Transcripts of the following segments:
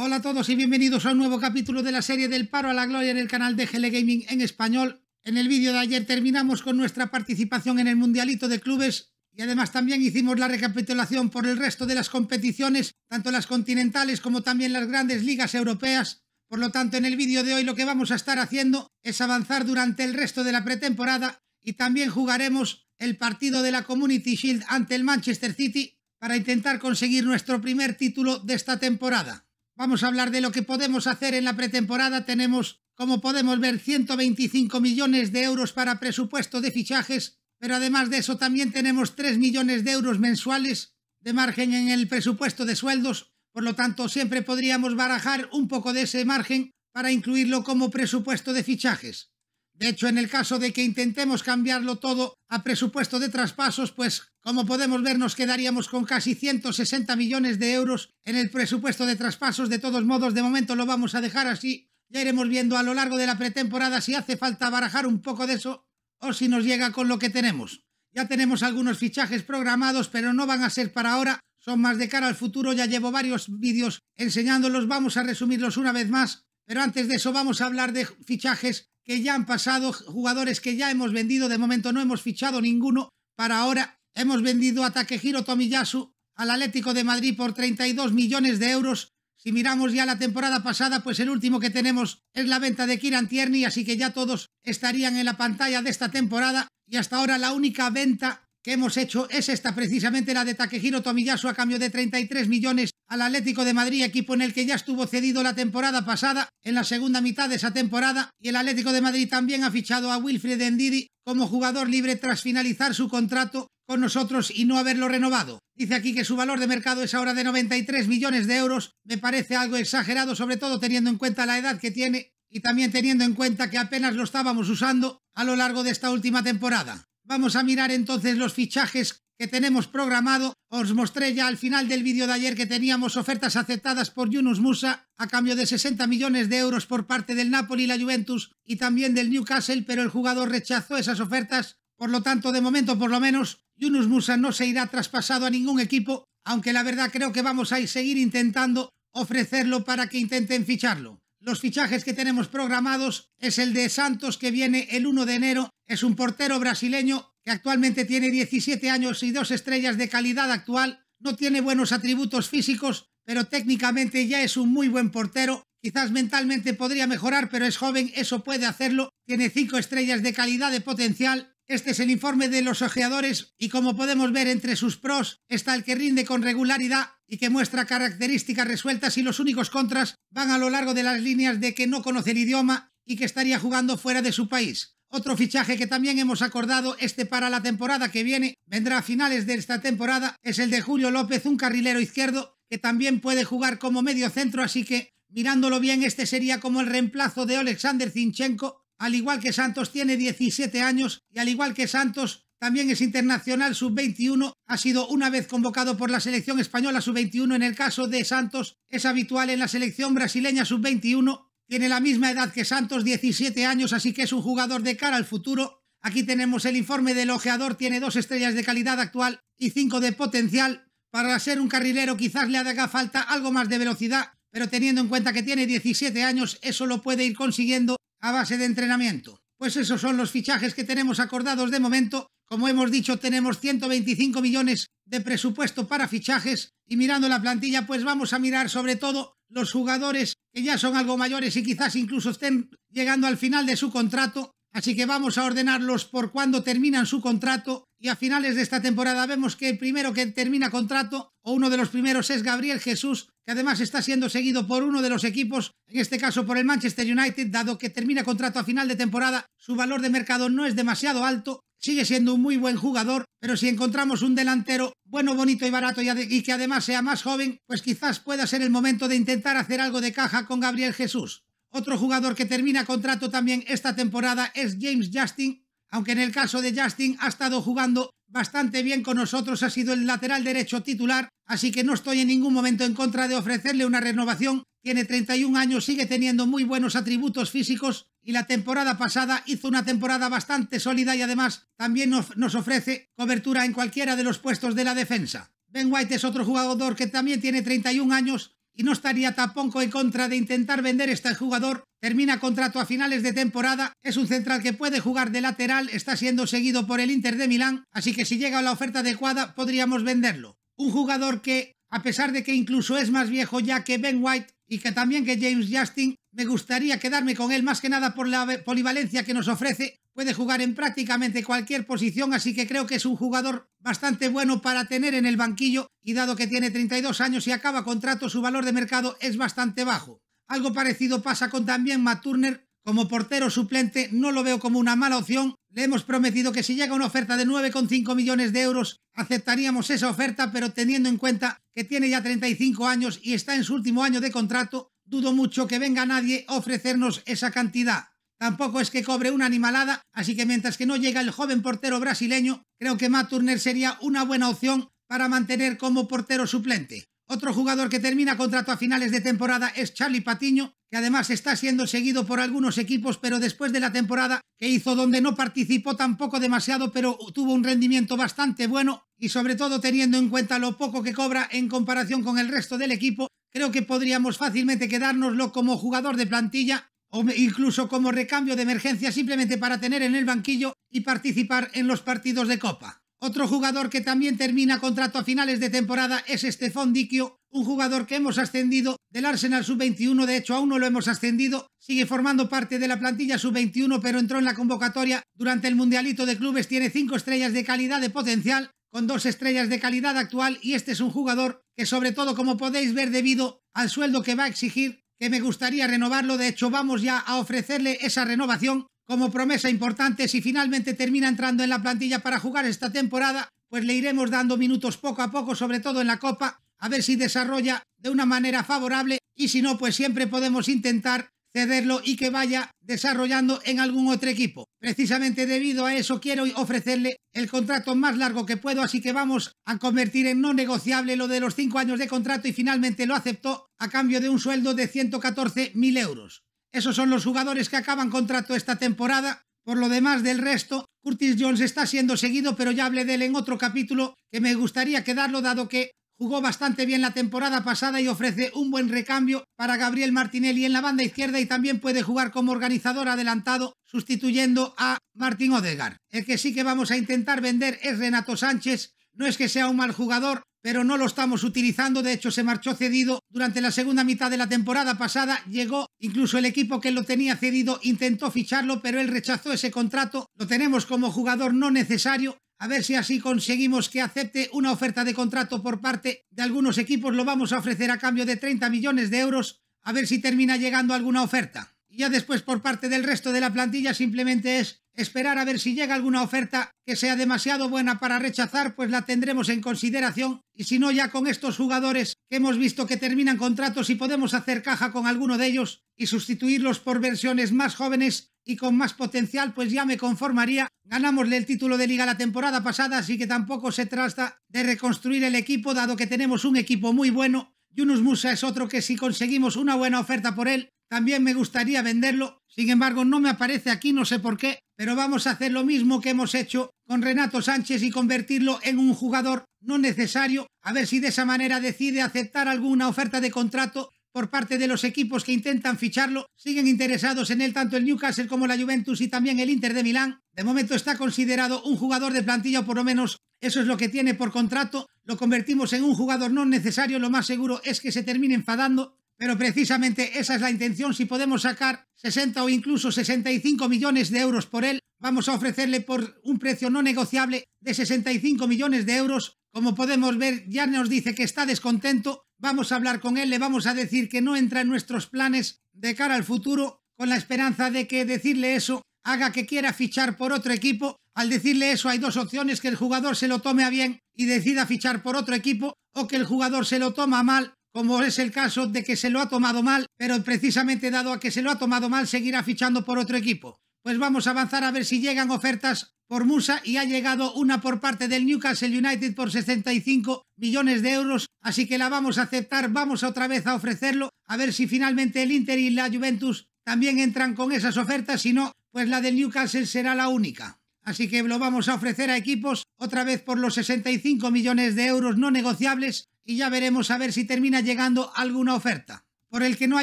Hola a todos y bienvenidos a un nuevo capítulo de la serie del paro a la gloria en el canal de Gele Gaming en español. En el vídeo de ayer terminamos con nuestra participación en el Mundialito de Clubes y además también hicimos la recapitulación por el resto de las competiciones, tanto las continentales como también las grandes ligas europeas. Por lo tanto, en el vídeo de hoy lo que vamos a estar haciendo es avanzar durante el resto de la pretemporada y también jugaremos el partido de la Community Shield ante el Manchester City para intentar conseguir nuestro primer título de esta temporada. Vamos a hablar de lo que podemos hacer en la pretemporada. Tenemos, como podemos ver, 125 millones de euros para presupuesto de fichajes, pero además de eso también tenemos 3 millones de euros mensuales de margen en el presupuesto de sueldos. Por lo tanto, siempre podríamos barajar un poco de ese margen para incluirlo como presupuesto de fichajes. De hecho, en el caso de que intentemos cambiarlo todo a presupuesto de traspasos, pues como podemos ver nos quedaríamos con casi 160 millones de euros en el presupuesto de traspasos. De todos modos, de momento lo vamos a dejar así. Ya iremos viendo a lo largo de la pretemporada si hace falta barajar un poco de eso o si nos llega con lo que tenemos. Ya tenemos algunos fichajes programados, pero no van a ser para ahora, son más de cara al futuro. Ya llevo varios vídeos enseñándolos, vamos a resumirlos una vez más. Pero antes de eso vamos a hablar de fichajes que ya han pasado, jugadores que ya hemos vendido, de momento no hemos fichado ninguno, para ahora hemos vendido a Takehiro Tomiyasu al Atlético de Madrid por 32 millones de euros. Si miramos ya la temporada pasada, pues el último que tenemos es la venta de Kiran Tierney, así que ya todos estarían en la pantalla de esta temporada. Y hasta ahora la única venta que hemos hecho es esta precisamente la de Takehiro Tomiyasu a cambio de 33 millones al Atlético de Madrid, equipo en el que ya estuvo cedido la temporada pasada, en la segunda mitad de esa temporada, y el Atlético de Madrid también ha fichado a Wilfred Endidi como jugador libre tras finalizar su contrato con nosotros y no haberlo renovado. Dice aquí que su valor de mercado es ahora de 93 millones de euros, me parece algo exagerado, sobre todo teniendo en cuenta la edad que tiene y también teniendo en cuenta que apenas lo estábamos usando a lo largo de esta última temporada. Vamos a mirar entonces los fichajes que tenemos programado. Os mostré ya al final del vídeo de ayer que teníamos ofertas aceptadas por Yunus Musa a cambio de 60 millones de euros por parte del Napoli, la Juventus y también del Newcastle, pero el jugador rechazó esas ofertas. Por lo tanto, de momento por lo menos, Yunus Musa no se irá traspasado a ningún equipo, aunque la verdad creo que vamos a seguir intentando ofrecerlo para que intenten ficharlo. Los fichajes que tenemos programados es el de Santos que viene el 1 de enero. Es un portero brasileño que actualmente tiene 17 años y dos estrellas de calidad actual. No tiene buenos atributos físicos, pero técnicamente ya es un muy buen portero. Quizás mentalmente podría mejorar, pero es joven, eso puede hacerlo. Tiene 5 estrellas de calidad de potencial. Este es el informe de los ojeadores y como podemos ver entre sus pros está el que rinde con regularidad y que muestra características resueltas y los únicos contras van a lo largo de las líneas de que no conoce el idioma y que estaría jugando fuera de su país. Otro fichaje que también hemos acordado este para la temporada que viene, vendrá a finales de esta temporada, es el de Julio López, un carrilero izquierdo que también puede jugar como medio centro, así que mirándolo bien este sería como el reemplazo de Alexander Zinchenko al igual que Santos, tiene 17 años y al igual que Santos, también es internacional sub-21, ha sido una vez convocado por la selección española sub-21, en el caso de Santos es habitual en la selección brasileña sub-21, tiene la misma edad que Santos, 17 años, así que es un jugador de cara al futuro. Aquí tenemos el informe del ojeador, tiene dos estrellas de calidad actual y cinco de potencial. Para ser un carrilero quizás le haga falta algo más de velocidad, pero teniendo en cuenta que tiene 17 años, eso lo puede ir consiguiendo a base de entrenamiento. Pues esos son los fichajes que tenemos acordados de momento. Como hemos dicho, tenemos 125 millones de presupuesto para fichajes y mirando la plantilla, pues vamos a mirar sobre todo los jugadores que ya son algo mayores y quizás incluso estén llegando al final de su contrato. Así que vamos a ordenarlos por cuando terminan su contrato y a finales de esta temporada vemos que el primero que termina contrato, o uno de los primeros, es Gabriel Jesús, que además está siendo seguido por uno de los equipos, en este caso por el Manchester United, dado que termina contrato a final de temporada, su valor de mercado no es demasiado alto, sigue siendo un muy buen jugador, pero si encontramos un delantero bueno, bonito y barato y, que además sea más joven, pues quizás pueda ser el momento de intentar hacer algo de caja con Gabriel Jesús. Otro jugador que termina contrato también esta temporada es James Justin, aunque en el caso de Justin ha estado jugando bastante bien con nosotros, ha sido el lateral derecho titular, así que no estoy en ningún momento en contra de ofrecerle una renovación. Tiene 31 años, sigue teniendo muy buenos atributos físicos y la temporada pasada hizo una temporada bastante sólida y además también nos ofrece cobertura en cualquiera de los puestos de la defensa. Ben White es otro jugador que también tiene 31 años, y no estaría tampoco en contra de intentar vender este jugador. Termina contrato a finales de temporada, es un central que puede jugar de lateral, está siendo seguido por el Inter de Milán, así que si llega la oferta adecuada podríamos venderlo. Un jugador que, a pesar de que incluso es más viejo ya que Ben White, y que también que James Justin me gustaría quedarme con él más que nada por la polivalencia que nos ofrece. Puede jugar en prácticamente cualquier posición, así que creo que es un jugador bastante bueno para tener en el banquillo y dado que tiene 32 años y acaba contrato, su valor de mercado es bastante bajo. Algo parecido pasa con también Matt Turner, como portero suplente no lo veo como una mala opción. Le hemos prometido que si llega una oferta de 9,5 millones de euros, aceptaríamos esa oferta, pero teniendo en cuenta que tiene ya 35 años y está en su último año de contrato, dudo mucho que venga nadie a ofrecernos esa cantidad. Tampoco es que cobre una animalada, así que mientras que no llega el joven portero brasileño, creo que Matt Turner sería una buena opción para mantener como portero suplente. Otro jugador que termina contrato a finales de temporada es Charlie Patiño, que además está siendo seguido por algunos equipos, pero después de la temporada que hizo donde no participó tampoco demasiado, pero tuvo un rendimiento bastante bueno y sobre todo teniendo en cuenta lo poco que cobra en comparación con el resto del equipo, creo que podríamos fácilmente quedárnoslo como jugador de plantilla o incluso como recambio de emergencia simplemente para tener en el banquillo y participar en los partidos de copa. Otro jugador que también termina contrato a finales de temporada es Estefón Diquio, un jugador que hemos ascendido del Arsenal sub-21, de hecho aún no lo hemos ascendido, sigue formando parte de la plantilla sub-21 pero entró en la convocatoria durante el Mundialito de Clubes, tiene 5 estrellas de calidad de potencial, con 2 estrellas de calidad actual y este es un jugador que sobre todo como podéis ver debido al sueldo que va a exigir, que me gustaría renovarlo, de hecho vamos ya a ofrecerle esa renovación como promesa importante si finalmente termina entrando en la plantilla para jugar esta temporada, pues le iremos dando minutos poco a poco, sobre todo en la Copa, a ver si desarrolla de una manera favorable y si no, pues siempre podemos intentar cederlo y que vaya desarrollando en algún otro equipo. Precisamente debido a eso quiero ofrecerle el contrato más largo que puedo, así que vamos a convertir en no negociable lo de los 5 años de contrato y finalmente lo aceptó a cambio de un sueldo de 114.000 euros. Esos son los jugadores que acaban contrato esta temporada. Por lo demás del resto, Curtis Jones está siendo seguido, pero ya hablé de él en otro capítulo que me gustaría quedarlo dado que Jugó bastante bien la temporada pasada y ofrece un buen recambio para Gabriel Martinelli en la banda izquierda y también puede jugar como organizador adelantado sustituyendo a Martín Odegar. El que sí que vamos a intentar vender es Renato Sánchez. No es que sea un mal jugador, pero no lo estamos utilizando. De hecho, se marchó cedido durante la segunda mitad de la temporada pasada. Llegó incluso el equipo que lo tenía cedido, intentó ficharlo, pero él rechazó ese contrato. Lo tenemos como jugador no necesario a ver si así conseguimos que acepte una oferta de contrato por parte de algunos equipos. Lo vamos a ofrecer a cambio de 30 millones de euros. A ver si termina llegando alguna oferta ya después por parte del resto de la plantilla simplemente es esperar a ver si llega alguna oferta que sea demasiado buena para rechazar, pues la tendremos en consideración. Y si no, ya con estos jugadores que hemos visto que terminan contratos y podemos hacer caja con alguno de ellos y sustituirlos por versiones más jóvenes y con más potencial, pues ya me conformaría. Ganámosle el título de liga la temporada pasada, así que tampoco se trata de reconstruir el equipo, dado que tenemos un equipo muy bueno. Yunus Musa es otro que si conseguimos una buena oferta por él, también me gustaría venderlo, sin embargo no me aparece aquí, no sé por qué, pero vamos a hacer lo mismo que hemos hecho con Renato Sánchez y convertirlo en un jugador no necesario, a ver si de esa manera decide aceptar alguna oferta de contrato por parte de los equipos que intentan ficharlo. Siguen interesados en él tanto el Newcastle como la Juventus y también el Inter de Milán. De momento está considerado un jugador de plantilla, por lo menos eso es lo que tiene por contrato. Lo convertimos en un jugador no necesario, lo más seguro es que se termine enfadando. Pero precisamente esa es la intención. Si podemos sacar 60 o incluso 65 millones de euros por él, vamos a ofrecerle por un precio no negociable de 65 millones de euros. Como podemos ver, ya nos dice que está descontento. Vamos a hablar con él, le vamos a decir que no entra en nuestros planes de cara al futuro, con la esperanza de que decirle eso haga que quiera fichar por otro equipo. Al decirle eso hay dos opciones, que el jugador se lo tome a bien y decida fichar por otro equipo o que el jugador se lo toma mal como es el caso de que se lo ha tomado mal, pero precisamente dado a que se lo ha tomado mal seguirá fichando por otro equipo. Pues vamos a avanzar a ver si llegan ofertas por Musa y ha llegado una por parte del Newcastle United por 65 millones de euros, así que la vamos a aceptar, vamos otra vez a ofrecerlo, a ver si finalmente el Inter y la Juventus también entran con esas ofertas, si no, pues la del Newcastle será la única. Así que lo vamos a ofrecer a equipos otra vez por los 65 millones de euros no negociables y ya veremos a ver si termina llegando alguna oferta. Por el que no ha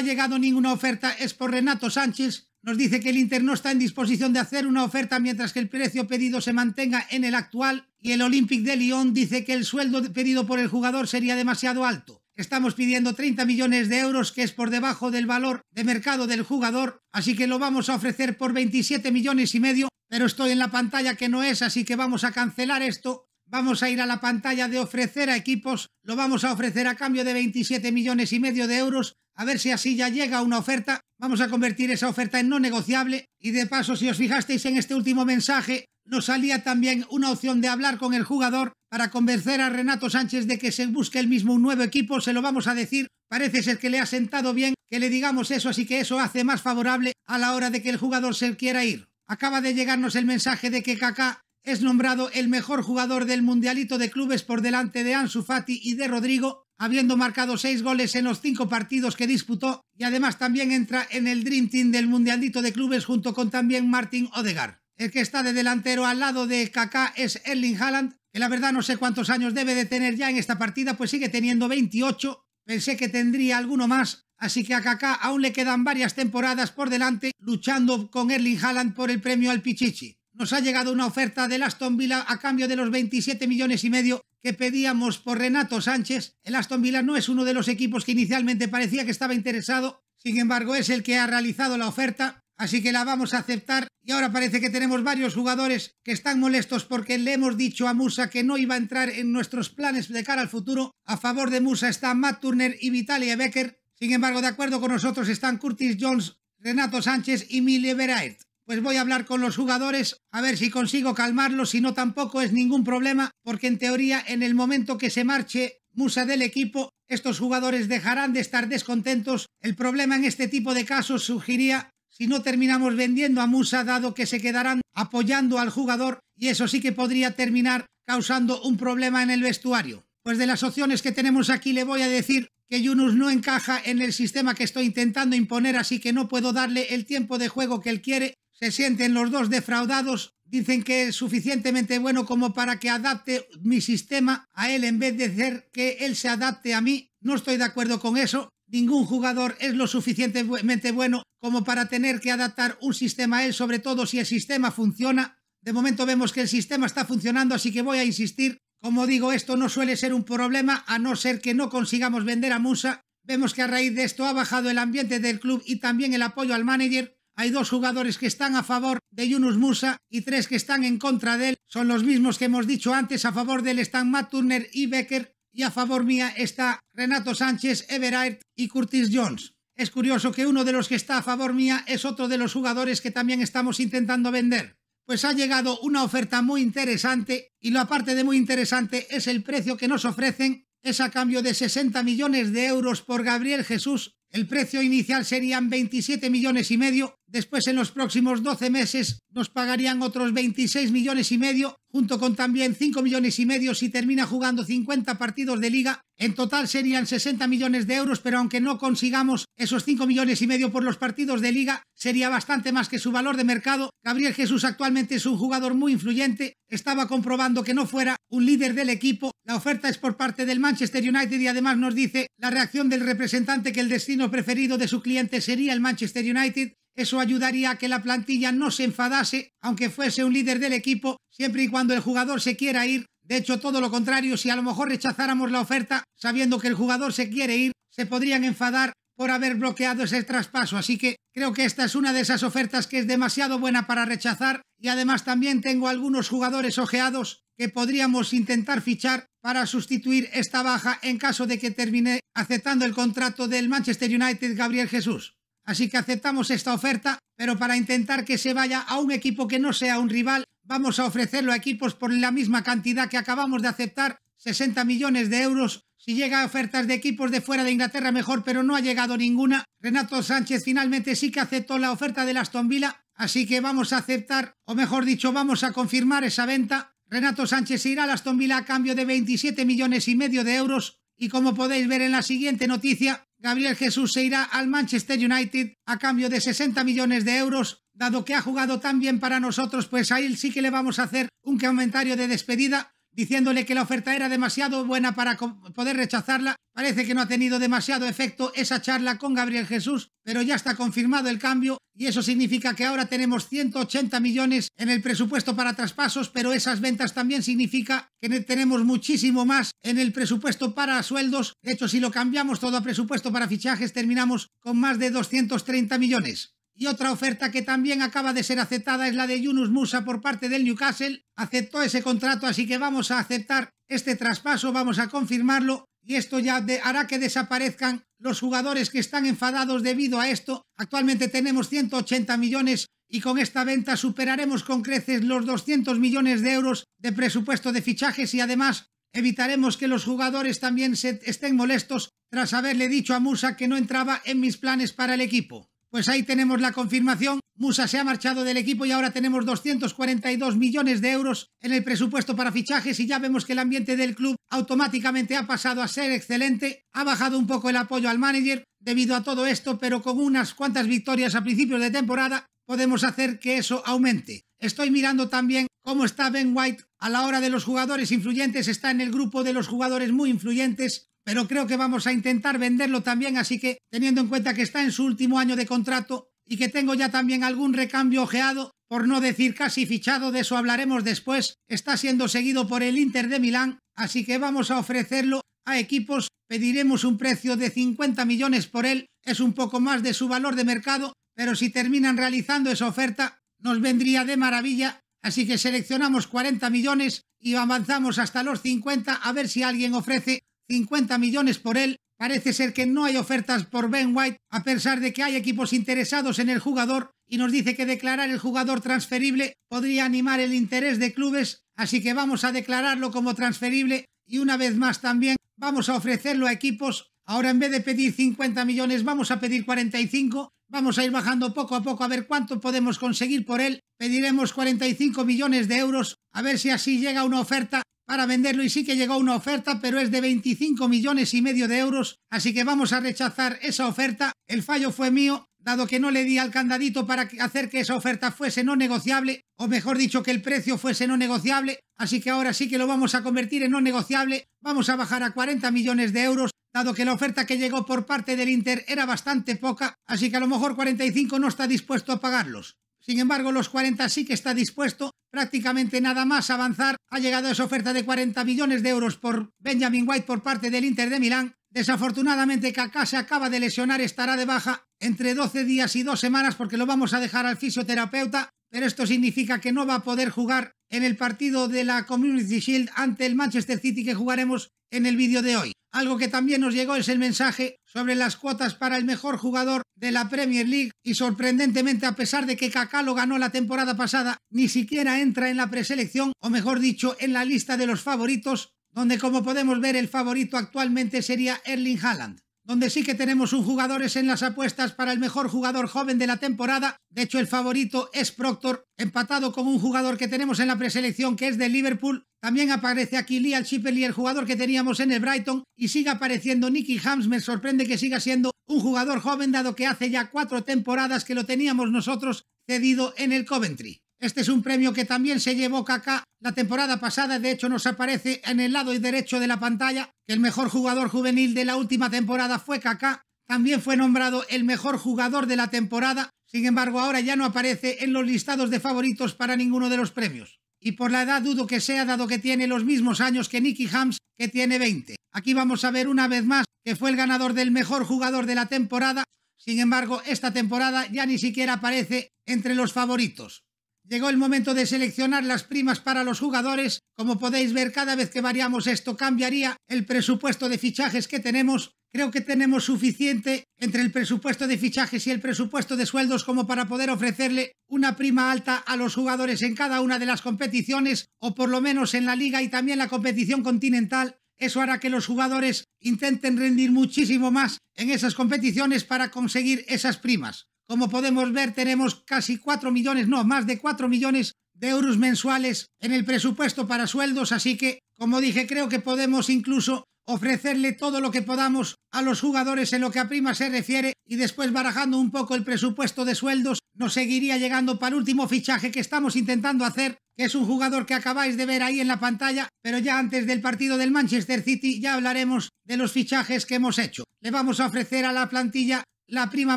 llegado ninguna oferta es por Renato Sánchez. Nos dice que el Inter no está en disposición de hacer una oferta mientras que el precio pedido se mantenga en el actual y el Olympic de Lyon dice que el sueldo pedido por el jugador sería demasiado alto. Estamos pidiendo 30 millones de euros, que es por debajo del valor de mercado del jugador, así que lo vamos a ofrecer por 27 millones y medio, pero estoy en la pantalla que no es, así que vamos a cancelar esto Vamos a ir a la pantalla de ofrecer a equipos, lo vamos a ofrecer a cambio de 27 millones y medio de euros, a ver si así ya llega una oferta, vamos a convertir esa oferta en no negociable y de paso si os fijasteis en este último mensaje, nos salía también una opción de hablar con el jugador para convencer a Renato Sánchez de que se busque el mismo un nuevo equipo, se lo vamos a decir, parece ser que le ha sentado bien que le digamos eso, así que eso hace más favorable a la hora de que el jugador se quiera ir. Acaba de llegarnos el mensaje de que Kaká es nombrado el mejor jugador del Mundialito de Clubes por delante de Ansu Fati y de Rodrigo, habiendo marcado seis goles en los cinco partidos que disputó y además también entra en el Dream Team del Mundialito de Clubes junto con también Martin Odegar. El que está de delantero al lado de Kaká es Erling Haaland, que la verdad no sé cuántos años debe de tener ya en esta partida, pues sigue teniendo 28. Pensé que tendría alguno más, Así que a Kaká aún le quedan varias temporadas por delante luchando con Erling Haaland por el premio al Pichichi nos ha llegado una oferta del Aston Villa a cambio de los 27 millones y medio que pedíamos por Renato Sánchez. El Aston Villa no es uno de los equipos que inicialmente parecía que estaba interesado, sin embargo es el que ha realizado la oferta, así que la vamos a aceptar. Y ahora parece que tenemos varios jugadores que están molestos porque le hemos dicho a Musa que no iba a entrar en nuestros planes de cara al futuro. A favor de Musa están Matt Turner y Vitalia Becker. Sin embargo, de acuerdo con nosotros están Curtis Jones, Renato Sánchez y Mille Beraert pues voy a hablar con los jugadores a ver si consigo calmarlos, si no tampoco es ningún problema, porque en teoría en el momento que se marche Musa del equipo, estos jugadores dejarán de estar descontentos. El problema en este tipo de casos surgiría si no terminamos vendiendo a Musa, dado que se quedarán apoyando al jugador, y eso sí que podría terminar causando un problema en el vestuario. Pues de las opciones que tenemos aquí le voy a decir que Yunus no encaja en el sistema que estoy intentando imponer, así que no puedo darle el tiempo de juego que él quiere se sienten los dos defraudados, dicen que es suficientemente bueno como para que adapte mi sistema a él en vez de hacer que él se adapte a mí. No estoy de acuerdo con eso. Ningún jugador es lo suficientemente bueno como para tener que adaptar un sistema a él, sobre todo si el sistema funciona. De momento vemos que el sistema está funcionando, así que voy a insistir. Como digo, esto no suele ser un problema a no ser que no consigamos vender a Musa. Vemos que a raíz de esto ha bajado el ambiente del club y también el apoyo al manager hay dos jugadores que están a favor de Yunus Musa y tres que están en contra de él. Son los mismos que hemos dicho antes. A favor de él están Matt Turner y Becker. Y a favor mía está Renato Sánchez, Everard y Curtis Jones. Es curioso que uno de los que está a favor mía es otro de los jugadores que también estamos intentando vender. Pues ha llegado una oferta muy interesante y lo aparte de muy interesante es el precio que nos ofrecen. Es a cambio de 60 millones de euros por Gabriel Jesús. El precio inicial serían 27 millones y medio Después, en los próximos 12 meses, nos pagarían otros 26 millones y medio, junto con también 5 millones y medio si termina jugando 50 partidos de liga. En total serían 60 millones de euros, pero aunque no consigamos esos 5 millones y medio por los partidos de liga, sería bastante más que su valor de mercado. Gabriel Jesús actualmente es un jugador muy influyente, estaba comprobando que no fuera un líder del equipo. La oferta es por parte del Manchester United y además nos dice la reacción del representante que el destino preferido de su cliente sería el Manchester United eso ayudaría a que la plantilla no se enfadase, aunque fuese un líder del equipo, siempre y cuando el jugador se quiera ir. De hecho, todo lo contrario, si a lo mejor rechazáramos la oferta, sabiendo que el jugador se quiere ir, se podrían enfadar por haber bloqueado ese traspaso. Así que creo que esta es una de esas ofertas que es demasiado buena para rechazar. Y además también tengo algunos jugadores ojeados que podríamos intentar fichar para sustituir esta baja en caso de que termine aceptando el contrato del Manchester United Gabriel Jesús. Así que aceptamos esta oferta, pero para intentar que se vaya a un equipo que no sea un rival, vamos a ofrecerlo a equipos por la misma cantidad que acabamos de aceptar, 60 millones de euros. Si llega a ofertas de equipos de fuera de Inglaterra mejor, pero no ha llegado ninguna. Renato Sánchez finalmente sí que aceptó la oferta de Aston Villa, así que vamos a aceptar, o mejor dicho, vamos a confirmar esa venta. Renato Sánchez irá a Aston Villa a cambio de 27 millones y medio de euros. Y como podéis ver en la siguiente noticia, Gabriel Jesús se irá al Manchester United a cambio de 60 millones de euros, dado que ha jugado tan bien para nosotros, pues a él sí que le vamos a hacer un comentario de despedida diciéndole que la oferta era demasiado buena para poder rechazarla. Parece que no ha tenido demasiado efecto esa charla con Gabriel Jesús, pero ya está confirmado el cambio y eso significa que ahora tenemos 180 millones en el presupuesto para traspasos, pero esas ventas también significa que tenemos muchísimo más en el presupuesto para sueldos. De hecho, si lo cambiamos todo a presupuesto para fichajes, terminamos con más de 230 millones. Y otra oferta que también acaba de ser aceptada es la de Yunus Musa por parte del Newcastle. Aceptó ese contrato, así que vamos a aceptar este traspaso, vamos a confirmarlo. Y esto ya hará que desaparezcan los jugadores que están enfadados debido a esto. Actualmente tenemos 180 millones y con esta venta superaremos con creces los 200 millones de euros de presupuesto de fichajes y además evitaremos que los jugadores también se estén molestos tras haberle dicho a Musa que no entraba en mis planes para el equipo. Pues ahí tenemos la confirmación. Musa se ha marchado del equipo y ahora tenemos 242 millones de euros en el presupuesto para fichajes y ya vemos que el ambiente del club automáticamente ha pasado a ser excelente. Ha bajado un poco el apoyo al manager debido a todo esto, pero con unas cuantas victorias a principios de temporada podemos hacer que eso aumente. Estoy mirando también cómo está Ben White a la hora de los jugadores influyentes. Está en el grupo de los jugadores muy influyentes pero creo que vamos a intentar venderlo también, así que teniendo en cuenta que está en su último año de contrato y que tengo ya también algún recambio ojeado, por no decir casi fichado, de eso hablaremos después, está siendo seguido por el Inter de Milán, así que vamos a ofrecerlo a equipos, pediremos un precio de 50 millones por él, es un poco más de su valor de mercado, pero si terminan realizando esa oferta, nos vendría de maravilla, así que seleccionamos 40 millones y avanzamos hasta los 50 a ver si alguien ofrece 50 millones por él. Parece ser que no hay ofertas por Ben White, a pesar de que hay equipos interesados en el jugador, y nos dice que declarar el jugador transferible podría animar el interés de clubes, así que vamos a declararlo como transferible y una vez más también vamos a ofrecerlo a equipos. Ahora en vez de pedir 50 millones vamos a pedir 45, vamos a ir bajando poco a poco a ver cuánto podemos conseguir por él, pediremos 45 millones de euros, a ver si así llega una oferta para venderlo y sí que llegó una oferta, pero es de 25 millones y medio de euros, así que vamos a rechazar esa oferta. El fallo fue mío, dado que no le di al candadito para hacer que esa oferta fuese no negociable, o mejor dicho, que el precio fuese no negociable, así que ahora sí que lo vamos a convertir en no negociable, vamos a bajar a 40 millones de euros, dado que la oferta que llegó por parte del Inter era bastante poca, así que a lo mejor 45 no está dispuesto a pagarlos. Sin embargo, los 40 sí que está dispuesto prácticamente nada más avanzar. Ha llegado esa oferta de 40 millones de euros por Benjamin White por parte del Inter de Milán. Desafortunadamente, Kaká se acaba de lesionar, estará de baja entre 12 días y 2 semanas porque lo vamos a dejar al fisioterapeuta, pero esto significa que no va a poder jugar en el partido de la Community Shield ante el Manchester City que jugaremos en el vídeo de hoy. Algo que también nos llegó es el mensaje sobre las cuotas para el mejor jugador de la Premier League y sorprendentemente a pesar de que Kaká lo ganó la temporada pasada, ni siquiera entra en la preselección o mejor dicho en la lista de los favoritos, donde como podemos ver el favorito actualmente sería Erling Haaland donde sí que tenemos un jugador es en las apuestas para el mejor jugador joven de la temporada. De hecho, el favorito es Proctor, empatado con un jugador que tenemos en la preselección que es de Liverpool. También aparece aquí Lial y el jugador que teníamos en el Brighton, y sigue apareciendo Nicky Hams. Me sorprende que siga siendo un jugador joven, dado que hace ya cuatro temporadas que lo teníamos nosotros cedido en el Coventry. Este es un premio que también se llevó Kaká la temporada pasada, de hecho nos aparece en el lado derecho de la pantalla que el mejor jugador juvenil de la última temporada fue Kaká, también fue nombrado el mejor jugador de la temporada, sin embargo ahora ya no aparece en los listados de favoritos para ninguno de los premios. Y por la edad dudo que sea, dado que tiene los mismos años que Nicky Hams, que tiene 20. Aquí vamos a ver una vez más que fue el ganador del mejor jugador de la temporada, sin embargo esta temporada ya ni siquiera aparece entre los favoritos. Llegó el momento de seleccionar las primas para los jugadores. Como podéis ver, cada vez que variamos esto cambiaría el presupuesto de fichajes que tenemos. Creo que tenemos suficiente entre el presupuesto de fichajes y el presupuesto de sueldos como para poder ofrecerle una prima alta a los jugadores en cada una de las competiciones, o por lo menos en la liga y también la competición continental. Eso hará que los jugadores intenten rendir muchísimo más en esas competiciones para conseguir esas primas. Como podemos ver, tenemos casi 4 millones, no, más de 4 millones de euros mensuales en el presupuesto para sueldos, así que, como dije, creo que podemos incluso ofrecerle todo lo que podamos a los jugadores en lo que a prima se refiere y después barajando un poco el presupuesto de sueldos nos seguiría llegando para el último fichaje que estamos intentando hacer, que es un jugador que acabáis de ver ahí en la pantalla, pero ya antes del partido del Manchester City ya hablaremos de los fichajes que hemos hecho. Le vamos a ofrecer a la plantilla la prima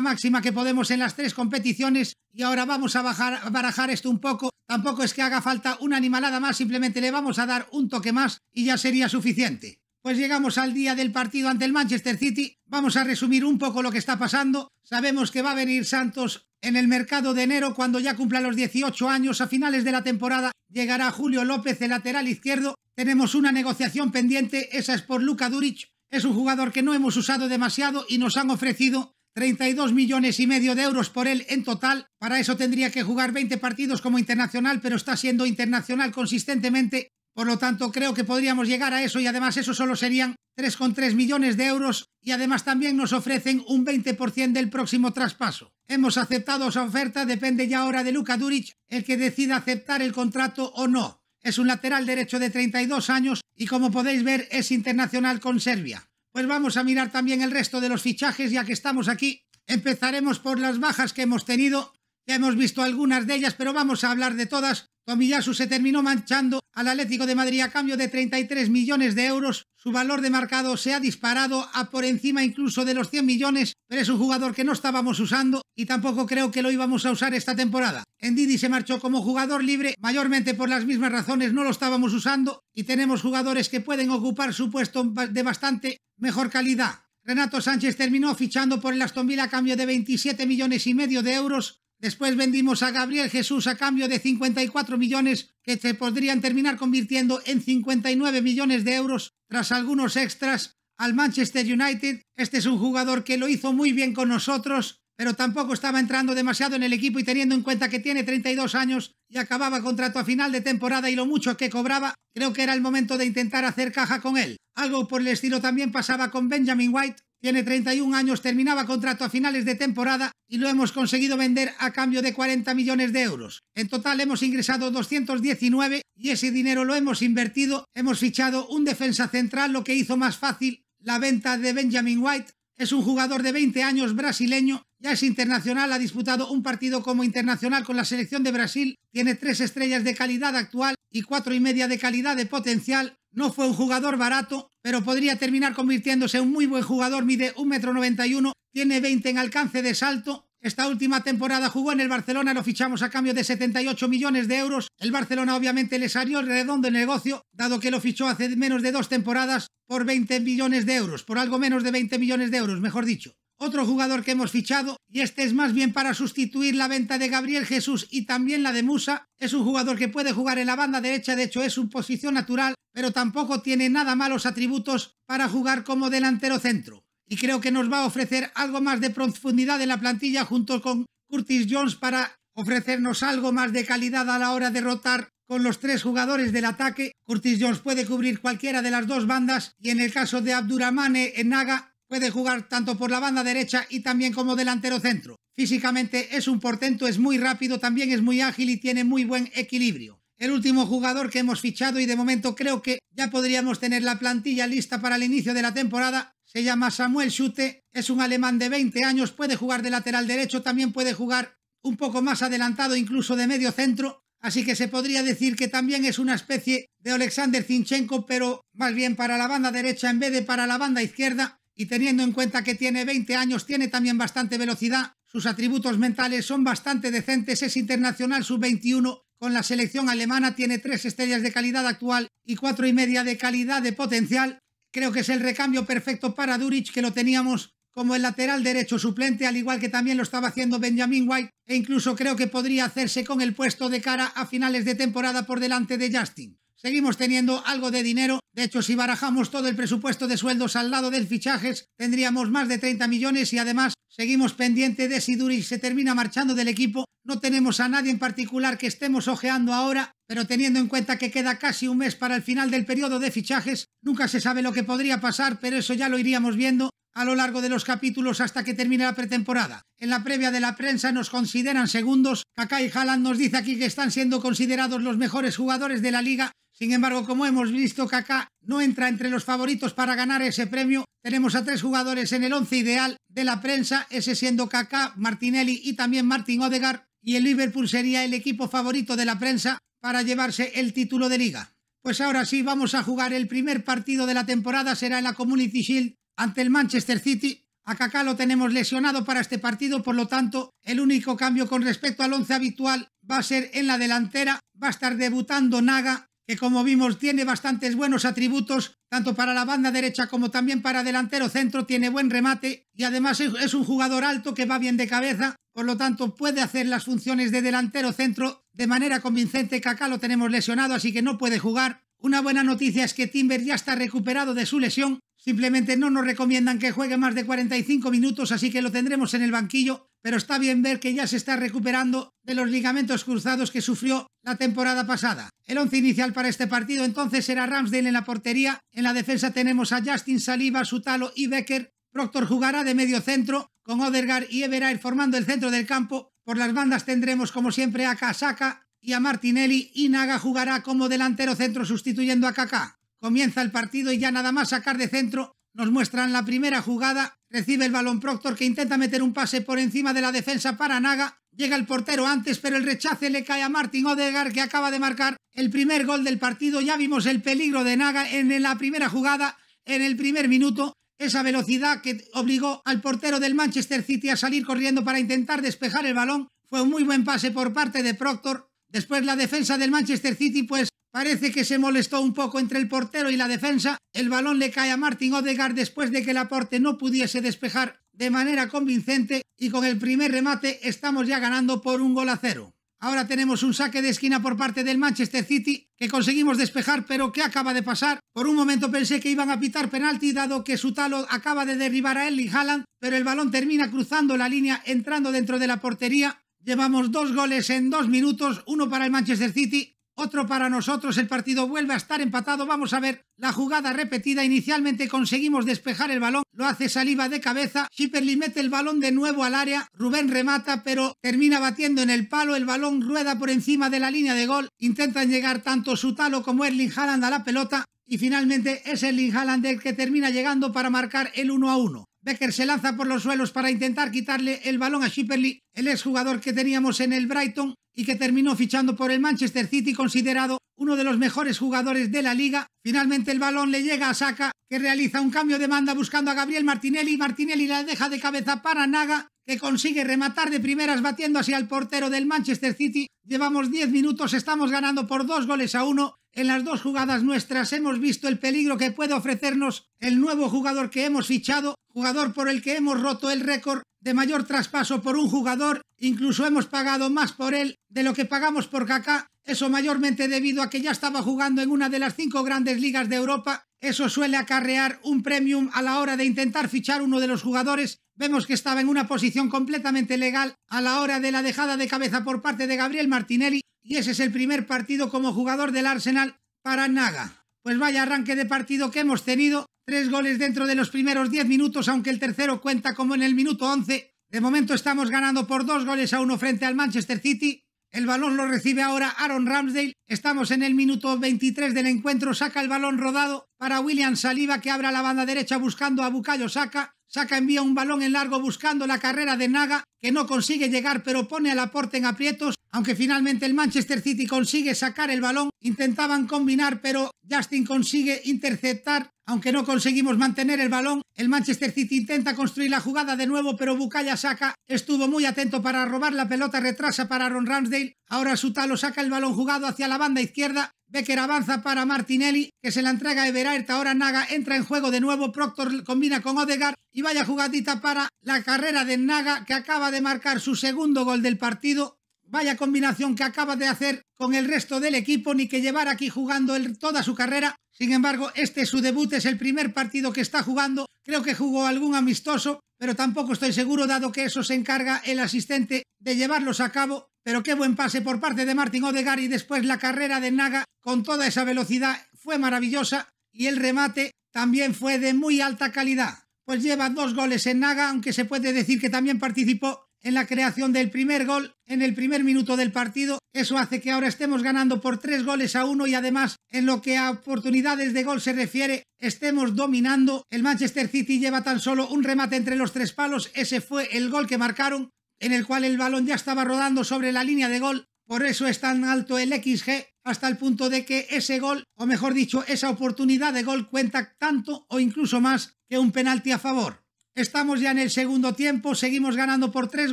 máxima que podemos en las tres competiciones y ahora vamos a bajar, barajar esto un poco. Tampoco es que haga falta una animalada más, simplemente le vamos a dar un toque más y ya sería suficiente. Pues llegamos al día del partido ante el Manchester City. Vamos a resumir un poco lo que está pasando. Sabemos que va a venir Santos en el mercado de enero cuando ya cumpla los 18 años. A finales de la temporada llegará Julio López, el lateral izquierdo. Tenemos una negociación pendiente, esa es por Luca Duric. Es un jugador que no hemos usado demasiado y nos han ofrecido 32 millones y medio de euros por él en total. Para eso tendría que jugar 20 partidos como internacional, pero está siendo internacional consistentemente. Por lo tanto, creo que podríamos llegar a eso y además eso solo serían 3,3 millones de euros y además también nos ofrecen un 20% del próximo traspaso. Hemos aceptado esa oferta, depende ya ahora de Luka Duric el que decida aceptar el contrato o no. Es un lateral derecho de 32 años y como podéis ver es internacional con Serbia. Pues vamos a mirar también el resto de los fichajes, ya que estamos aquí. Empezaremos por las bajas que hemos tenido. Ya hemos visto algunas de ellas, pero vamos a hablar de todas. Tomiyasu se terminó manchando al Atlético de Madrid a cambio de 33 millones de euros. Su valor de mercado se ha disparado a por encima incluso de los 100 millones, pero es un jugador que no estábamos usando y tampoco creo que lo íbamos a usar esta temporada. Endidi se marchó como jugador libre, mayormente por las mismas razones no lo estábamos usando y tenemos jugadores que pueden ocupar su puesto de bastante mejor calidad. Renato Sánchez terminó fichando por el Aston Villa a cambio de 27 millones y medio de euros Después vendimos a Gabriel Jesús a cambio de 54 millones que se podrían terminar convirtiendo en 59 millones de euros tras algunos extras al Manchester United. Este es un jugador que lo hizo muy bien con nosotros, pero tampoco estaba entrando demasiado en el equipo y teniendo en cuenta que tiene 32 años y acababa contrato a final de temporada y lo mucho que cobraba, creo que era el momento de intentar hacer caja con él. Algo por el estilo también pasaba con Benjamin White, tiene 31 años, terminaba contrato a finales de temporada y lo hemos conseguido vender a cambio de 40 millones de euros. En total hemos ingresado 219 y ese dinero lo hemos invertido. Hemos fichado un defensa central, lo que hizo más fácil la venta de Benjamin White. Es un jugador de 20 años brasileño, ya es internacional, ha disputado un partido como internacional con la selección de Brasil, tiene tres estrellas de calidad actual y cuatro y media de calidad de potencial. No fue un jugador barato, pero podría terminar convirtiéndose en un muy buen jugador. Mide 1,91 m, tiene 20 en alcance de salto esta última temporada jugó en el Barcelona, lo fichamos a cambio de 78 millones de euros. El Barcelona obviamente le salió redondo el negocio, dado que lo fichó hace menos de dos temporadas por 20 millones de euros, por algo menos de 20 millones de euros, mejor dicho. Otro jugador que hemos fichado, y este es más bien para sustituir la venta de Gabriel Jesús y también la de Musa, es un jugador que puede jugar en la banda derecha, de hecho es su posición natural, pero tampoco tiene nada malos atributos para jugar como delantero centro y creo que nos va a ofrecer algo más de profundidad en la plantilla junto con Curtis Jones para ofrecernos algo más de calidad a la hora de rotar con los tres jugadores del ataque. Curtis Jones puede cubrir cualquiera de las dos bandas y en el caso de Abduramane en Naga puede jugar tanto por la banda derecha y también como delantero centro. Físicamente es un portento, es muy rápido, también es muy ágil y tiene muy buen equilibrio el último jugador que hemos fichado y de momento creo que ya podríamos tener la plantilla lista para el inicio de la temporada. Se llama Samuel Schute, es un alemán de 20 años, puede jugar de lateral derecho, también puede jugar un poco más adelantado, incluso de medio centro. Así que se podría decir que también es una especie de Alexander Zinchenko, pero más bien para la banda derecha en vez de para la banda izquierda. Y teniendo en cuenta que tiene 20 años, tiene también bastante velocidad, sus atributos mentales son bastante decentes, es internacional sub-21 con la selección alemana tiene tres estrellas de calidad actual y cuatro y media de calidad de potencial. Creo que es el recambio perfecto para Durich que lo teníamos como el lateral derecho suplente, al igual que también lo estaba haciendo Benjamin White, e incluso creo que podría hacerse con el puesto de cara a finales de temporada por delante de Justin. Seguimos teniendo algo de dinero. De hecho, si barajamos todo el presupuesto de sueldos al lado del fichajes, tendríamos más de 30 millones y además seguimos pendiente de si Duris se termina marchando del equipo. No tenemos a nadie en particular que estemos ojeando ahora, pero teniendo en cuenta que queda casi un mes para el final del periodo de fichajes, nunca se sabe lo que podría pasar, pero eso ya lo iríamos viendo a lo largo de los capítulos hasta que termine la pretemporada. En la previa de la prensa nos consideran segundos. Kaká y Haaland nos dice aquí que están siendo considerados los mejores jugadores de la liga sin embargo, como hemos visto, Kaká no entra entre los favoritos para ganar ese premio. Tenemos a tres jugadores en el once ideal de la prensa, ese siendo Kaká, Martinelli y también Martin Odegaard, y el Liverpool sería el equipo favorito de la prensa para llevarse el título de liga. Pues ahora sí, vamos a jugar el primer partido de la temporada, será en la Community Shield ante el Manchester City. A Kaká lo tenemos lesionado para este partido, por lo tanto, el único cambio con respecto al once habitual va a ser en la delantera. Va a estar debutando Naga que como vimos tiene bastantes buenos atributos, tanto para la banda derecha como también para delantero centro, tiene buen remate y además es un jugador alto que va bien de cabeza, por lo tanto puede hacer las funciones de delantero centro de manera convincente, que acá lo tenemos lesionado, así que no puede jugar. Una buena noticia es que Timber ya está recuperado de su lesión Simplemente no nos recomiendan que juegue más de 45 minutos, así que lo tendremos en el banquillo, pero está bien ver que ya se está recuperando de los ligamentos cruzados que sufrió la temporada pasada. El once inicial para este partido entonces será Ramsdale en la portería, en la defensa tenemos a Justin Saliba, Sutalo y Becker, Proctor jugará de medio centro, con odergar y Everair formando el centro del campo, por las bandas tendremos como siempre a Kasaka y a Martinelli y Naga jugará como delantero centro sustituyendo a Kaká. Comienza el partido y ya nada más sacar de centro nos muestran la primera jugada. Recibe el balón Proctor que intenta meter un pase por encima de la defensa para Naga. Llega el portero antes, pero el rechace le cae a Martin Odegar que acaba de marcar el primer gol del partido. Ya vimos el peligro de Naga en la primera jugada, en el primer minuto. Esa velocidad que obligó al portero del Manchester City a salir corriendo para intentar despejar el balón. Fue un muy buen pase por parte de Proctor. Después la defensa del Manchester City pues Parece que se molestó un poco entre el portero y la defensa. El balón le cae a Martin Odegaard después de que el aporte no pudiese despejar de manera convincente y con el primer remate estamos ya ganando por un gol a cero. Ahora tenemos un saque de esquina por parte del Manchester City que conseguimos despejar, pero qué acaba de pasar? Por un momento pensé que iban a pitar penalti dado que su talo acaba de derribar a Ellie Haaland, pero el balón termina cruzando la línea entrando dentro de la portería. Llevamos dos goles en dos minutos, uno para el Manchester City otro para nosotros, el partido vuelve a estar empatado, vamos a ver la jugada repetida, inicialmente conseguimos despejar el balón, lo hace saliva de cabeza, Schipperly mete el balón de nuevo al área, Rubén remata pero termina batiendo en el palo, el balón rueda por encima de la línea de gol, intentan llegar tanto Sutalo como Erling Haaland a la pelota y finalmente es Erling Haaland el que termina llegando para marcar el 1 a 1. Becker se lanza por los suelos para intentar quitarle el balón a Shipperley, el exjugador que teníamos en el Brighton y que terminó fichando por el Manchester City considerado uno de los mejores jugadores de la liga. Finalmente el balón le llega a Saka, que realiza un cambio de manda buscando a Gabriel Martinelli. Martinelli la deja de cabeza para Naga, que consigue rematar de primeras batiendo hacia el portero del Manchester City. Llevamos 10 minutos, estamos ganando por dos goles a uno en las dos jugadas nuestras hemos visto el peligro que puede ofrecernos el nuevo jugador que hemos fichado, jugador por el que hemos roto el récord de mayor traspaso por un jugador, incluso hemos pagado más por él de lo que pagamos por Kaká, eso mayormente debido a que ya estaba jugando en una de las cinco grandes ligas de Europa, eso suele acarrear un premium a la hora de intentar fichar uno de los jugadores, vemos que estaba en una posición completamente legal a la hora de la dejada de cabeza por parte de Gabriel Martinelli, y ese es el primer partido como jugador del Arsenal para Naga. Pues vaya arranque de partido que hemos tenido. Tres goles dentro de los primeros 10 minutos, aunque el tercero cuenta como en el minuto 11. De momento estamos ganando por dos goles a uno frente al Manchester City. El balón lo recibe ahora Aaron Ramsdale. Estamos en el minuto 23 del encuentro. Saca el balón rodado para William Saliba que abre la banda derecha buscando a Bucayo Saca. Saca envía un balón en largo buscando la carrera de Naga que no consigue llegar pero pone al aporte en aprietos. Aunque finalmente el Manchester City consigue sacar el balón. Intentaban combinar pero Justin consigue interceptar aunque no conseguimos mantener el balón, el Manchester City intenta construir la jugada de nuevo, pero Bucaya saca. Estuvo muy atento para robar la pelota, retrasa para Ron Ramsdale. Ahora Sutalo saca el balón jugado hacia la banda izquierda. Becker avanza para Martinelli, que se la entrega a Everaert. Ahora Naga entra en juego de nuevo. Proctor combina con Odegaard y vaya jugadita para la carrera de Naga, que acaba de marcar su segundo gol del partido. Vaya combinación que acaba de hacer con el resto del equipo, ni que llevar aquí jugando toda su carrera. Sin embargo, este su debut, es el primer partido que está jugando. Creo que jugó algún amistoso, pero tampoco estoy seguro, dado que eso se encarga el asistente de llevarlos a cabo. Pero qué buen pase por parte de Martín Odegar y después la carrera de Naga con toda esa velocidad fue maravillosa y el remate también fue de muy alta calidad. Pues lleva dos goles en Naga, aunque se puede decir que también participó en la creación del primer gol en el primer minuto del partido. Eso hace que ahora estemos ganando por tres goles a uno y además en lo que a oportunidades de gol se refiere estemos dominando. El Manchester City lleva tan solo un remate entre los tres palos. Ese fue el gol que marcaron en el cual el balón ya estaba rodando sobre la línea de gol. Por eso es tan alto el XG hasta el punto de que ese gol, o mejor dicho, esa oportunidad de gol cuenta tanto o incluso más que un penalti a favor. Estamos ya en el segundo tiempo, seguimos ganando por tres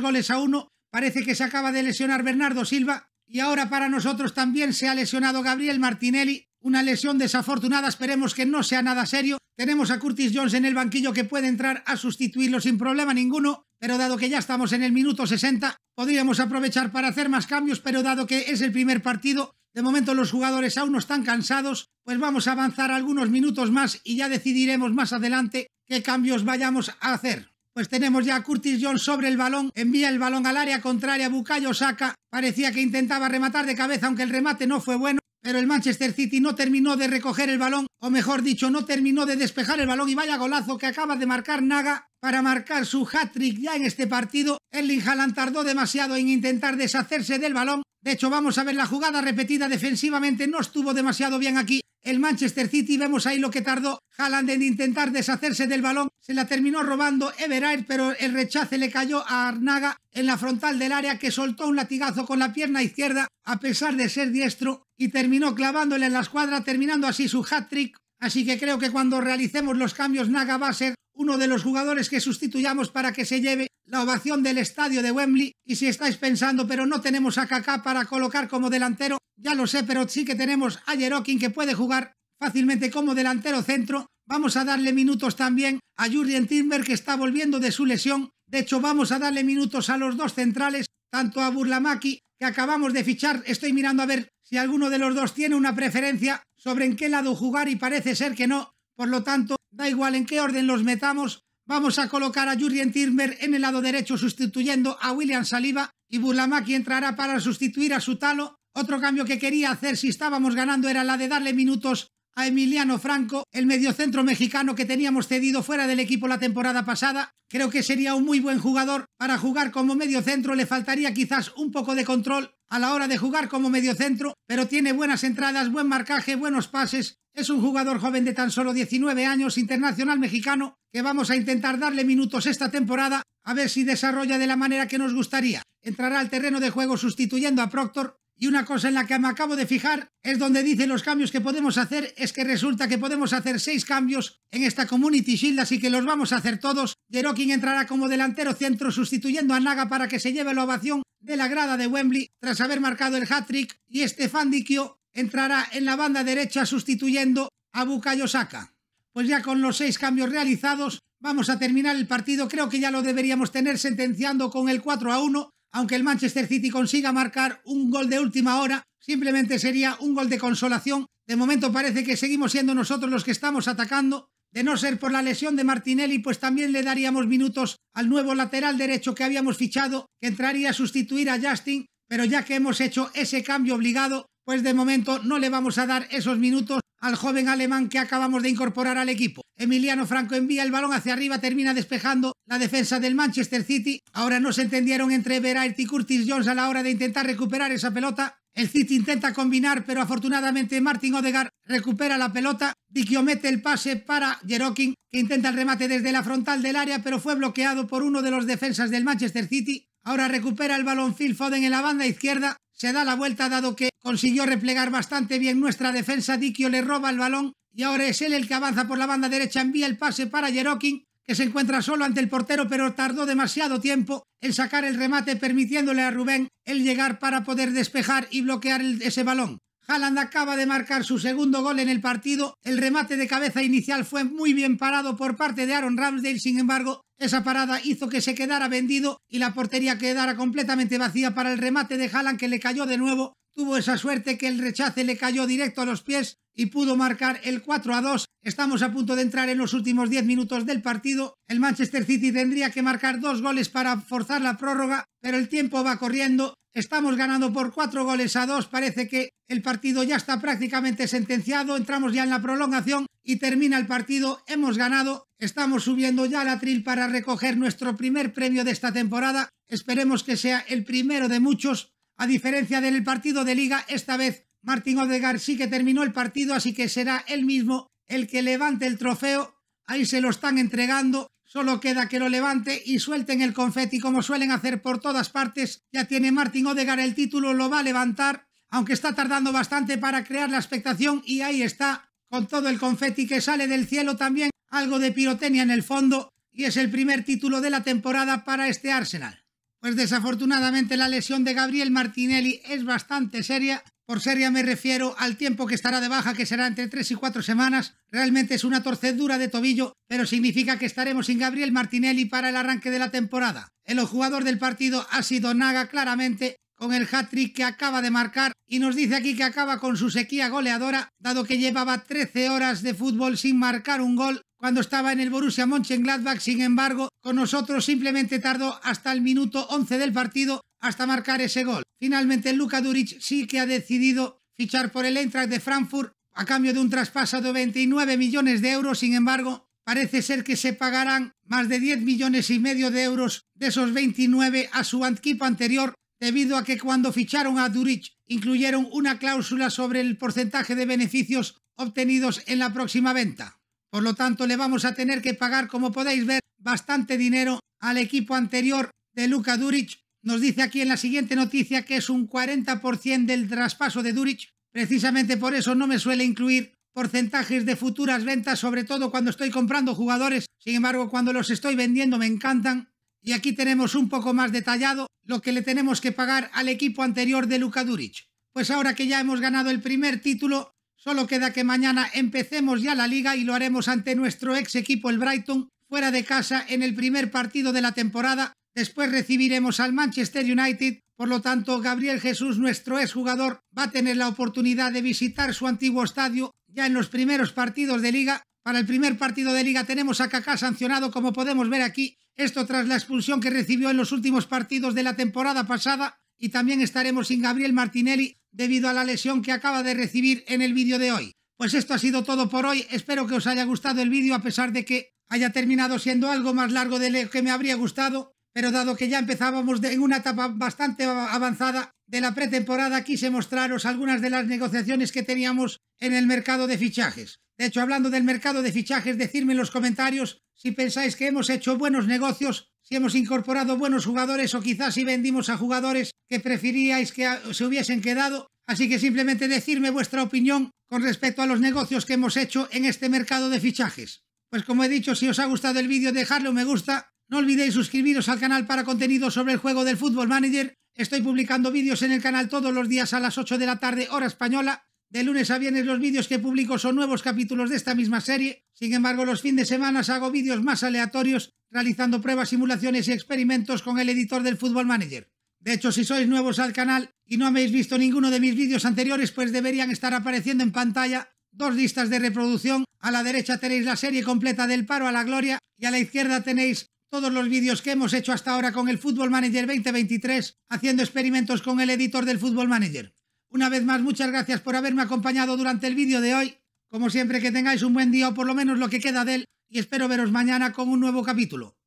goles a uno. Parece que se acaba de lesionar Bernardo Silva y ahora para nosotros también se ha lesionado Gabriel Martinelli. Una lesión desafortunada, esperemos que no sea nada serio. Tenemos a Curtis Jones en el banquillo que puede entrar a sustituirlo sin problema ninguno, pero dado que ya estamos en el minuto 60, podríamos aprovechar para hacer más cambios, pero dado que es el primer partido, de momento los jugadores aún no están cansados, pues vamos a avanzar algunos minutos más y ya decidiremos más adelante qué cambios vayamos a hacer. Pues tenemos ya a Curtis John sobre el balón, envía el balón al área contraria, Bucayo saca, parecía que intentaba rematar de cabeza aunque el remate no fue bueno, pero el Manchester City no terminó de recoger el balón, o mejor dicho, no terminó de despejar el balón y vaya golazo que acaba de marcar Naga para marcar su hat-trick ya en este partido. Erling Haaland tardó demasiado en intentar deshacerse del balón. De hecho, vamos a ver la jugada repetida defensivamente, no estuvo demasiado bien aquí. El Manchester City, vemos ahí lo que tardó Haaland en intentar deshacerse del balón. Se la terminó robando Everard, pero el rechace le cayó a Arnaga en la frontal del área que soltó un latigazo con la pierna izquierda a pesar de ser diestro y terminó clavándole en la escuadra, terminando así su hat-trick. Así que creo que cuando realicemos los cambios, Naga va a ser uno de los jugadores que sustituyamos para que se lleve la ovación del estadio de Wembley. Y si estáis pensando, pero no tenemos a Kaká para colocar como delantero, ya lo sé, pero sí que tenemos a Jerokin que puede jugar fácilmente como delantero centro. Vamos a darle minutos también a Jurgen Timber que está volviendo de su lesión. De hecho, vamos a darle minutos a los dos centrales, tanto a Burlamaki que acabamos de fichar. Estoy mirando a ver si alguno de los dos tiene una preferencia sobre en qué lado jugar y parece ser que no, por lo tanto, da igual en qué orden los metamos, vamos a colocar a Jurgen Tirmer en el lado derecho sustituyendo a William Saliba y Burlamaki entrará para sustituir a Sutalo. Otro cambio que quería hacer si estábamos ganando era la de darle minutos a Emiliano Franco, el mediocentro mexicano que teníamos cedido fuera del equipo la temporada pasada. Creo que sería un muy buen jugador. Para jugar como mediocentro le faltaría quizás un poco de control a la hora de jugar como mediocentro, pero tiene buenas entradas, buen marcaje, buenos pases. Es un jugador joven de tan solo 19 años, internacional mexicano, que vamos a intentar darle minutos esta temporada a ver si desarrolla de la manera que nos gustaría. Entrará al terreno de juego sustituyendo a Proctor y una cosa en la que me acabo de fijar es donde dice los cambios que podemos hacer, es que resulta que podemos hacer seis cambios en esta Community Shield, así que los vamos a hacer todos. Yerokin entrará como delantero centro sustituyendo a Naga para que se lleve la ovación de la grada de Wembley tras haber marcado el hat-trick y Estefan Dikio entrará en la banda derecha sustituyendo a Bukayo Saka. Pues ya con los seis cambios realizados vamos a terminar el partido, creo que ya lo deberíamos tener sentenciando con el 4 a 1 aunque el Manchester City consiga marcar un gol de última hora, simplemente sería un gol de consolación. De momento parece que seguimos siendo nosotros los que estamos atacando. De no ser por la lesión de Martinelli, pues también le daríamos minutos al nuevo lateral derecho que habíamos fichado, que entraría a sustituir a Justin, pero ya que hemos hecho ese cambio obligado, pues de momento no le vamos a dar esos minutos al joven alemán que acabamos de incorporar al equipo. Emiliano Franco envía el balón hacia arriba, termina despejando la defensa del Manchester City. Ahora no se entendieron entre Veralt y Curtis Jones a la hora de intentar recuperar esa pelota. El City intenta combinar, pero afortunadamente Martin Odegaard recupera la pelota. Vicio mete el pase para Jerokin, que intenta el remate desde la frontal del área, pero fue bloqueado por uno de los defensas del Manchester City. Ahora recupera el balón Phil Foden en la banda izquierda se da la vuelta dado que consiguió replegar bastante bien nuestra defensa. Dikio le roba el balón y ahora es él el que avanza por la banda derecha, envía el pase para Jerokin, que se encuentra solo ante el portero, pero tardó demasiado tiempo en sacar el remate, permitiéndole a Rubén el llegar para poder despejar y bloquear ese balón. Haaland acaba de marcar su segundo gol en el partido. El remate de cabeza inicial fue muy bien parado por parte de Aaron Ramsdale, sin embargo, esa parada hizo que se quedara vendido y la portería quedara completamente vacía para el remate de Haaland que le cayó de nuevo Tuvo esa suerte que el rechace le cayó directo a los pies y pudo marcar el 4 a 2. Estamos a punto de entrar en los últimos 10 minutos del partido. El Manchester City tendría que marcar dos goles para forzar la prórroga, pero el tiempo va corriendo. Estamos ganando por 4 goles a 2. Parece que el partido ya está prácticamente sentenciado. Entramos ya en la prolongación y termina el partido. Hemos ganado. Estamos subiendo ya al atril para recoger nuestro primer premio de esta temporada. Esperemos que sea el primero de muchos. A diferencia del partido de liga, esta vez Martín Odegar sí que terminó el partido, así que será él mismo el que levante el trofeo. Ahí se lo están entregando. Solo queda que lo levante y suelten el confeti como suelen hacer por todas partes. Ya tiene Martín Odegar el título, lo va a levantar, aunque está tardando bastante para crear la expectación y ahí está, con todo el confeti que sale del cielo también, algo de pirotecnia en el fondo y es el primer título de la temporada para este Arsenal. Pues desafortunadamente la lesión de Gabriel Martinelli es bastante seria. Por seria me refiero al tiempo que estará de baja, que será entre 3 y 4 semanas. Realmente es una torcedura de tobillo, pero significa que estaremos sin Gabriel Martinelli para el arranque de la temporada. El jugador del partido ha sido Naga claramente, con el hat-trick que acaba de marcar y nos dice aquí que acaba con su sequía goleadora, dado que llevaba 13 horas de fútbol sin marcar un gol cuando estaba en el Borussia Mönchengladbach, sin embargo, con nosotros simplemente tardó hasta el minuto 11 del partido hasta marcar ese gol. Finalmente, Luka Duric sí que ha decidido fichar por el Eintracht de Frankfurt a cambio de un traspaso de 29 millones de euros, sin embargo, parece ser que se pagarán más de 10 millones y medio de euros de esos 29 a su equipo anterior, debido a que cuando ficharon a Duric incluyeron una cláusula sobre el porcentaje de beneficios obtenidos en la próxima venta. Por lo tanto, le vamos a tener que pagar, como podéis ver, bastante dinero al equipo anterior de Luka Duric. Nos dice aquí en la siguiente noticia que es un 40% del traspaso de Duric. Precisamente por eso no me suele incluir porcentajes de futuras ventas, sobre todo cuando estoy comprando jugadores. Sin embargo, cuando los estoy vendiendo me encantan. Y aquí tenemos un poco más detallado lo que le tenemos que pagar al equipo anterior de Luka Duric. Pues ahora que ya hemos ganado el primer título, Solo queda que mañana empecemos ya la liga y lo haremos ante nuestro ex equipo el Brighton fuera de casa en el primer partido de la temporada. Después recibiremos al Manchester United. Por lo tanto, Gabriel Jesús, nuestro ex-jugador, va a tener la oportunidad de visitar su antiguo estadio ya en los primeros partidos de liga. Para el primer partido de liga tenemos a Kaká sancionado, como podemos ver aquí. Esto tras la expulsión que recibió en los últimos partidos de la temporada pasada. Y también estaremos sin Gabriel Martinelli, debido a la lesión que acaba de recibir en el vídeo de hoy. Pues esto ha sido todo por hoy, espero que os haya gustado el vídeo a pesar de que haya terminado siendo algo más largo de lo que me habría gustado, pero dado que ya empezábamos en una etapa bastante avanzada de la pretemporada, quise mostraros algunas de las negociaciones que teníamos en el mercado de fichajes. De hecho, hablando del mercado de fichajes, decirme en los comentarios si pensáis que hemos hecho buenos negocios si hemos incorporado buenos jugadores o quizás si vendimos a jugadores que preferíais que se hubiesen quedado. Así que simplemente decirme vuestra opinión con respecto a los negocios que hemos hecho en este mercado de fichajes. Pues como he dicho, si os ha gustado el vídeo dejadle un me gusta. No olvidéis suscribiros al canal para contenido sobre el juego del Fútbol Manager. Estoy publicando vídeos en el canal todos los días a las 8 de la tarde hora española de lunes a viernes los vídeos que publico son nuevos capítulos de esta misma serie. Sin embargo, los fines de semana hago vídeos más aleatorios, realizando pruebas, simulaciones y experimentos con el editor del Football Manager. De hecho, si sois nuevos al canal y no habéis visto ninguno de mis vídeos anteriores, pues deberían estar apareciendo en pantalla dos listas de reproducción. A la derecha tenéis la serie completa del paro a la gloria y a la izquierda tenéis todos los vídeos que hemos hecho hasta ahora con el Football Manager 2023, haciendo experimentos con el editor del Football Manager. Una vez más, muchas gracias por haberme acompañado durante el vídeo de hoy. Como siempre, que tengáis un buen día o por lo menos lo que queda de él y espero veros mañana con un nuevo capítulo.